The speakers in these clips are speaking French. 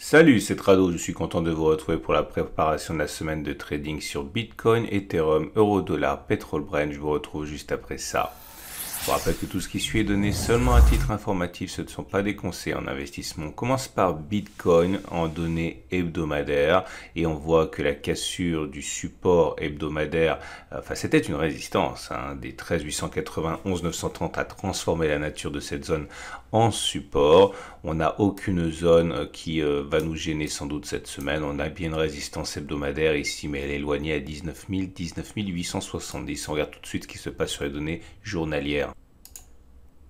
Salut, c'est Trado, je suis content de vous retrouver pour la préparation de la semaine de trading sur Bitcoin, Ethereum, Eurodollar, Petrol Brand. Je vous retrouve juste après ça. Je vous rappelle que tout ce qui suit est donné seulement à titre informatif, ce ne sont pas des conseils en investissement. On commence par Bitcoin en données hebdomadaires et on voit que la cassure du support hebdomadaire, enfin c'était une résistance hein, des 13891 930 a transformé la nature de cette zone en support. On n'a aucune zone euh, qui euh, va nous gêner sans doute cette semaine. On a bien une résistance hebdomadaire ici, mais elle est éloignée à 19 000, 19 870. On regarde tout de suite ce qui se passe sur les données journalières.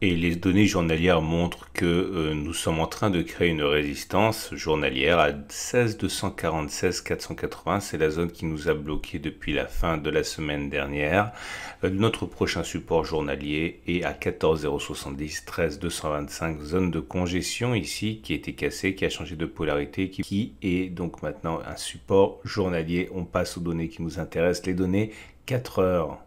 Et les données journalières montrent que euh, nous sommes en train de créer une résistance journalière à 16 246 480. C'est la zone qui nous a bloqué depuis la fin de la semaine dernière. Euh, notre prochain support journalier est à 14 070 zone de congestion ici qui a été cassée, qui a changé de polarité, qui est donc maintenant un support journalier. On passe aux données qui nous intéressent, les données 4 heures.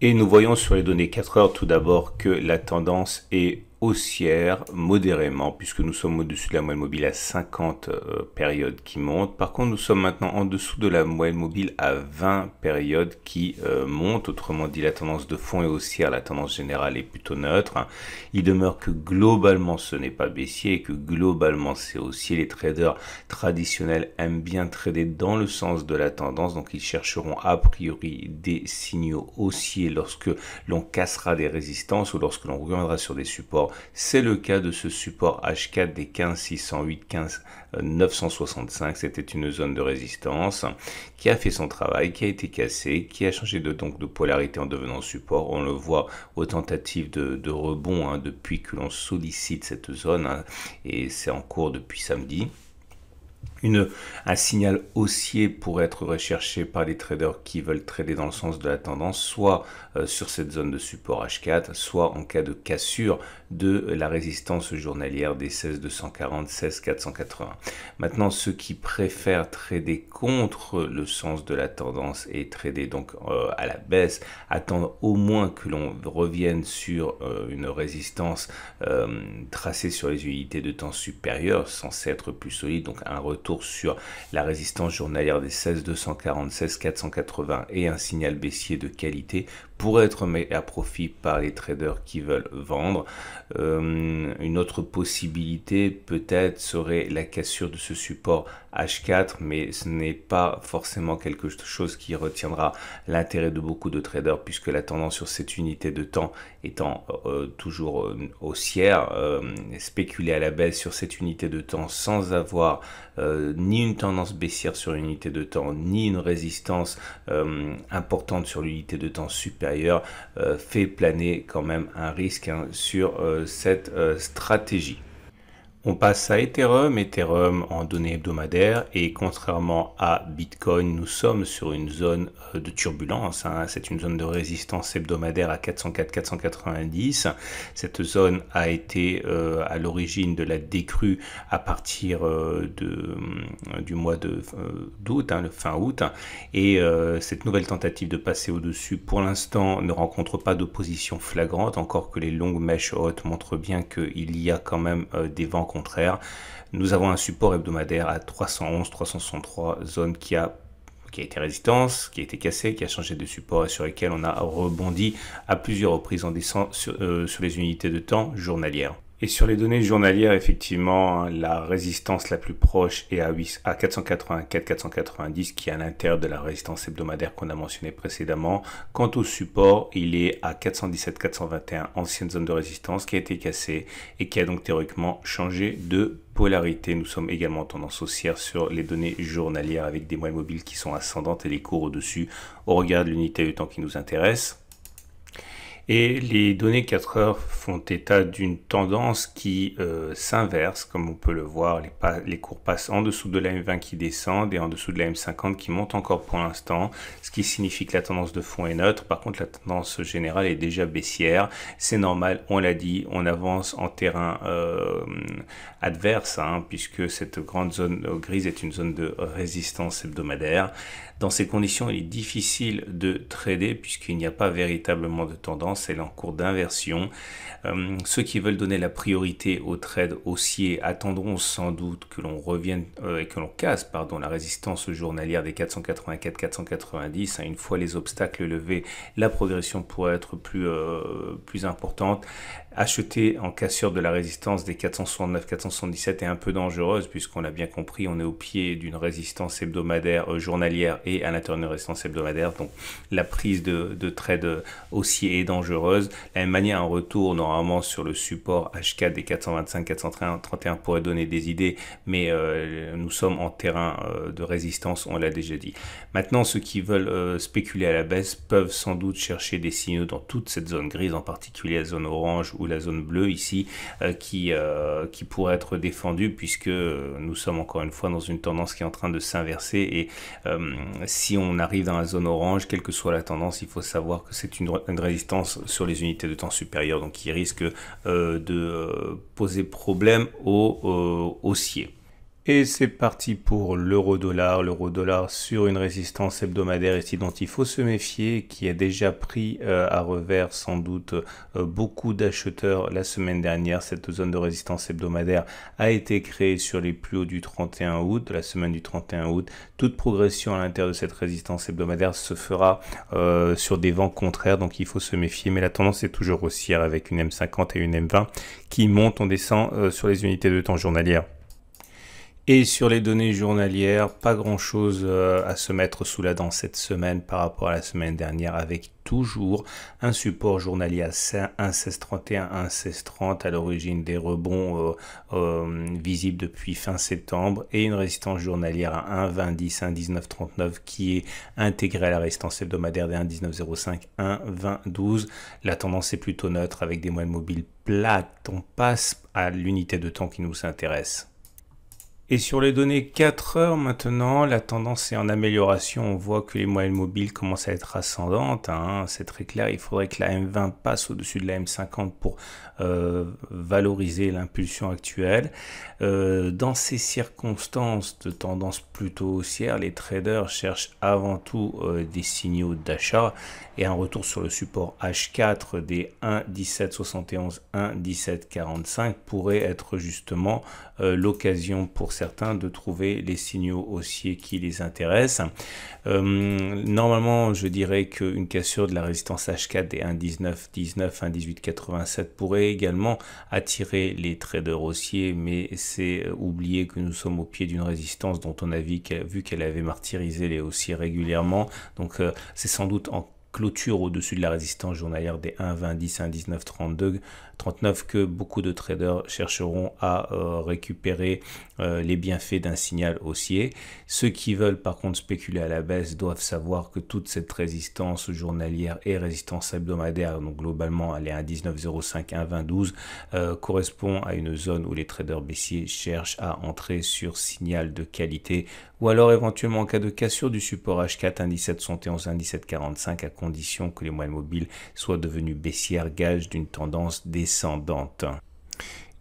Et nous voyons sur les données 4 heures tout d'abord que la tendance est haussière modérément puisque nous sommes au-dessus de la moyenne mobile à 50 euh, périodes qui montent. Par contre, nous sommes maintenant en dessous de la moyenne mobile à 20 périodes qui euh, montent. Autrement dit, la tendance de fond est haussière, la tendance générale est plutôt neutre. Il demeure que globalement ce n'est pas baissier et que globalement c'est haussier. Les traders traditionnels aiment bien trader dans le sens de la tendance, donc ils chercheront a priori des signaux haussiers lorsque l'on cassera des résistances ou lorsque l'on reviendra sur des supports c'est le cas de ce support H4 des 15 C'était une zone de résistance qui a fait son travail, qui a été cassée, qui a changé de, donc, de polarité en devenant support. On le voit aux tentatives de, rebond hein, depuis que l'on sollicite cette zone hein, et c'est en cours depuis samedi un signal haussier pourrait être recherché par les traders qui veulent trader dans le sens de la tendance, soit euh, sur cette zone de support H4, soit en cas de cassure de la résistance journalière des 16240, 16480. Maintenant, ceux qui préfèrent trader contre le sens de la tendance et trader donc euh, à la baisse, attendent au moins que l'on revienne sur euh, une résistance tracée sur les unités de temps supérieures, censée être plus solide, donc un retour sur la résistance journalière des 16 246 480 et un signal baissier de qualité pourrait être mis à profit par les traders qui veulent vendre. Euh, une autre possibilité peut-être serait la cassure de ce support H4, mais ce n'est pas forcément quelque chose qui retiendra l'intérêt de beaucoup de traders puisque la tendance sur cette unité de temps étant euh, toujours euh, haussière, spéculer à la baisse sur cette unité de temps sans avoir ni une tendance baissière sur l'unité de temps, ni une résistance importante sur l'unité de temps supérieure d'ailleurs euh, fait planer quand même un risque hein, sur euh, cette euh, stratégie. On passe à Ethereum, Ethereum en données hebdomadaires et contrairement à Bitcoin, nous sommes sur une zone euh, de turbulence. Hein. C'est une zone de résistance hebdomadaire à 404-490. Cette zone a été euh, à l'origine de la décrue à partir euh, de, du mois d'août, hein, le fin août. Et cette nouvelle tentative de passer au-dessus pour l'instant ne rencontre pas d'opposition flagrante, encore que les longues mèches hautes montrent bien qu'il y a quand même des vents contraire. Nous avons un support hebdomadaire à 311, 363 zone qui a qui a été résistance, qui a été cassée, qui a changé de support et sur lequel on a rebondi à plusieurs reprises en descendant euh, sur les unités de temps journalières. Et sur les données journalières, effectivement, hein, la résistance la plus proche est à, 8, à 484-490, qui est à l'intérieur de la résistance hebdomadaire qu'on a mentionné précédemment. Quant au support, il est à 417-421, ancienne zone de résistance, qui a été cassée et qui a donc théoriquement changé de polarité. Nous sommes également en tendance haussière sur les données journalières avec des moyennes mobiles qui sont ascendantes et les cours au-dessus au regard de l'unité de temps qui nous intéresse. Et les données 4 heures font état d'une tendance qui euh, s'inverse, comme on peut le voir, les, cours passent en dessous de la M20 qui descendent et en dessous de la M50 qui monte encore pour l'instant, ce qui signifie que la tendance de fond est neutre, par contre la tendance générale est déjà baissière, c'est normal, on l'a dit, on avance en terrain euh, adverse, hein, puisque cette grande zone euh, grise est une zone de résistance hebdomadaire. Dans ces conditions, il est difficile de trader puisqu'il n'y a pas véritablement de tendance elle est en cours d'inversion. Euh, ceux qui veulent donner la priorité au trade haussier attendront sans doute que l'on revienne euh, et que l'on casse pardon, la résistance journalière des 484-490. Hein, une fois les obstacles levés, la progression pourrait être plus, euh, plus importante. Acheter en cassure de la résistance des 469, 477 est un peu dangereuse puisqu'on l'a bien compris, on est au pied d'une résistance hebdomadaire euh, journalière et à l'intérieur d'une résistance hebdomadaire. Donc la prise de, trade euh, haussier est dangereuse. la même manière, un retour normalement sur le support H4 des 425, 431 pourrait donner des idées, mais euh, nous sommes en terrain de résistance, on l'a déjà dit. Maintenant, ceux qui veulent spéculer à la baisse peuvent sans doute chercher des signaux dans toute cette zone grise, en particulier la zone orange où la zone bleue ici euh, qui, euh, qui pourrait être défendue puisque euh, nous sommes encore une fois dans une tendance qui est en train de s'inverser et si on arrive dans la zone orange, quelle que soit la tendance, il faut savoir que c'est une, résistance sur les unités de temps supérieures donc qui risque de poser problème aux haussiers. Et c'est parti pour l'euro-dollar. L'euro-dollar sur une résistance hebdomadaire ici dont il faut se méfier, qui a déjà pris euh, à revers sans doute euh, beaucoup d'acheteurs la semaine dernière. Cette zone de résistance hebdomadaire a été créée sur les plus hauts du 31 août, de la semaine du 31 août. Toute progression à l'intérieur de cette résistance hebdomadaire se fera euh, sur des vents contraires, donc il faut se méfier. Mais la tendance est toujours haussière avec une M50 et une M20 qui montent, on descend sur les unités de temps journalières. Et sur les données journalières, pas grand-chose euh, à se mettre sous la dent cette semaine par rapport à la semaine dernière avec toujours un support journalier à 1.1631, 1.1630 à l'origine des rebonds euh, euh, visibles depuis fin septembre et une résistance journalière à 1.2010, 1.1939 qui est intégrée à la résistance hebdomadaire des 1.1905, 1.2012. La tendance est plutôt neutre avec des moyennes mobiles plates. On passe à l'unité de temps qui nous intéresse. Et sur les données 4 heures maintenant, la tendance est en amélioration. On voit que les moyennes mobiles commencent à être ascendantes. Hein. C'est très clair. Il faudrait que la M20 passe au-dessus de la M50 pour euh, valoriser l'impulsion actuelle. Euh, dans ces circonstances de tendance plutôt haussière, les traders cherchent avant tout euh, des signaux d'achat et un retour sur le support H4 des 1,1771, 1,1745 pourrait être justement l'occasion pour de trouver les signaux haussiers qui les intéressent. Euh, normalement, je dirais qu'une cassure de la résistance H4 des 1,19, 19, pourrait également attirer les traders haussiers, mais c'est oublier que nous sommes au pied d'une résistance dont on a vu qu'elle avait martyrisé les haussiers régulièrement. Donc, euh, c'est sans doute en clôture au-dessus de la résistance journalière des 1,20, 32, 39 que beaucoup de traders chercheront à euh, récupérer euh, les bienfaits d'un signal haussier. Ceux qui veulent par contre spéculer à la baisse doivent savoir que toute cette résistance journalière et résistance hebdomadaire, donc globalement elle est à 19,05, 1, euh, correspond à une zone où les traders baissiers cherchent à entrer sur signal de qualité ou alors éventuellement en cas de cassure du support H4 indice 1,1745 à condition que les moyennes mobiles soient devenues baissières, gage d'une tendance descendante.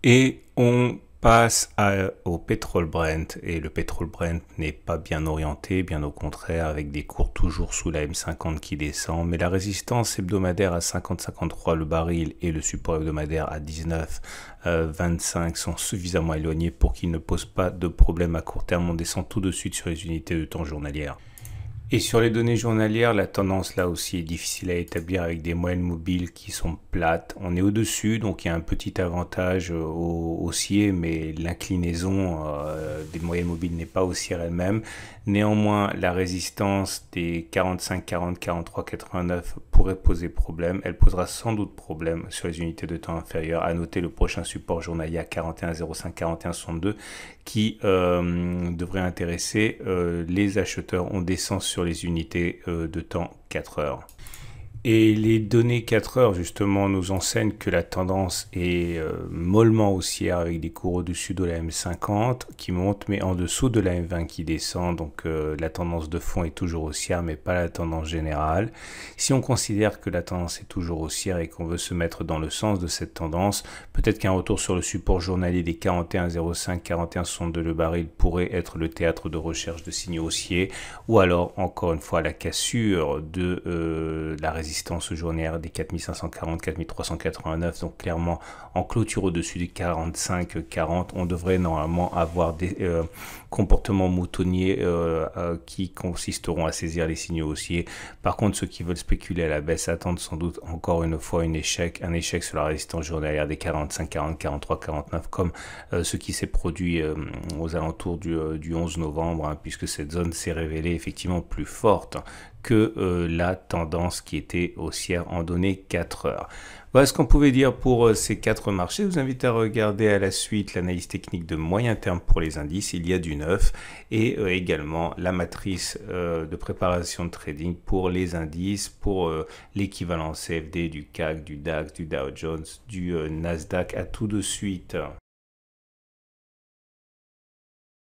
Et on passe au pétrole Brent et le pétrole Brent n'est pas bien orienté, bien au contraire, avec des cours toujours sous la M50 qui descend, mais la résistance hebdomadaire à 50-53 le baril et le support hebdomadaire à 19 25 euh, sont suffisamment éloignés pour qu'il ne pose pas de problème à court terme. On descend tout de suite sur les unités de temps journalières. Et sur les données journalières, la tendance là aussi est difficile à établir avec des moyennes mobiles qui sont plates. On est au-dessus, donc il y a un petit avantage euh, au haussier, mais l'inclinaison euh, des moyennes mobiles n'est pas haussière elle-même. Néanmoins, la résistance des 45, 40, 43, 89 poser problème. Elle posera sans doute problème sur les unités de temps inférieures. À noter le prochain support journalier à 41,05, 41,62 qui euh, devrait intéresser euh, les acheteurs. en descente sur les unités euh, de temps 4 heures. Et les données 4 heures, justement, nous enseignent que la tendance est euh, mollement haussière avec des cours au-dessus de la M50 qui monte, mais en dessous de la M20 qui descend. Donc euh, la tendance de fond est toujours haussière, mais pas la tendance générale. Si on considère que la tendance est toujours haussière et qu'on veut se mettre dans le sens de cette tendance, peut-être qu'un retour sur le support journalier des 41,05, 41,62 le baril pourrait être le théâtre de recherche de signes haussiers, ou alors encore une fois la cassure de euh, la résistance résistance journalière des 4540, 4389, donc clairement en clôture au-dessus des 45, 40, on devrait normalement avoir des euh, comportements moutonniers euh, euh, qui consisteront à saisir les signaux haussiers. Par contre, ceux qui veulent spéculer à la baisse attendent sans doute encore une fois un échec, un échec sur la résistance journalière des 45, 40, 43, 49, comme ce qui s'est produit aux alentours du, 11 novembre, hein, puisque cette zone s'est révélée effectivement plus forte que euh, la tendance qui était haussière en données 4 heures. Voilà ce qu'on pouvait dire pour euh, ces quatre marchés. Je vous invite à regarder à la suite l'analyse technique de moyen terme pour les indices. Il y a du neuf et euh, également la matrice de préparation de trading pour les indices, pour l'équivalent CFD du CAC, du DAX, du Dow Jones, du Nasdaq. À tout de suite.